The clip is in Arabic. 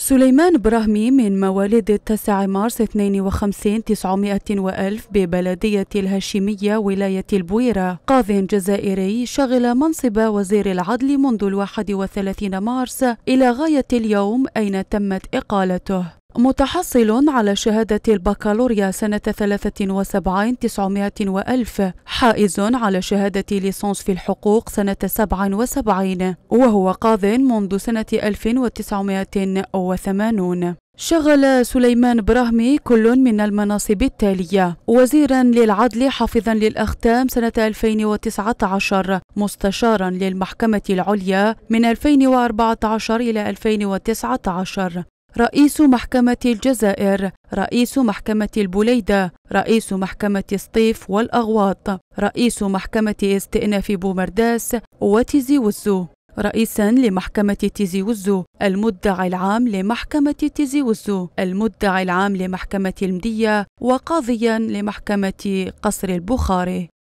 سليمان إبراهيمي من مواليد 9 مارس 52 900 وألف ببلدية الهاشمية ولاية البويرة قاض جزائري شغل منصب وزير العدل منذ الواحد وثلاثين مارس إلى غاية اليوم أين تمت إقالته متحصل على شهادة البكالوريا سنة 73 900 وألف حائز على شهادة ليسانس في الحقوق سنة 77 وهو قاض منذ سنة 1980 شغل سليمان برهمي كل من المناصب التالية وزيرا للعدل حافظا للأختام سنة 2019 مستشارا للمحكمة العليا من 2014 إلى 2019 رئيس محكمة الجزائر، رئيس محكمة البليدة، رئيس محكمة سطيف والأغواط، رئيس محكمة استئناف بومرداس وتيزي وزو، رئيسا لمحكمة تيزي وزو، المدعي العام لمحكمة تيزي وزو، المدعي العام لمحكمة المدية، وقاضيا لمحكمة قصر البخاري.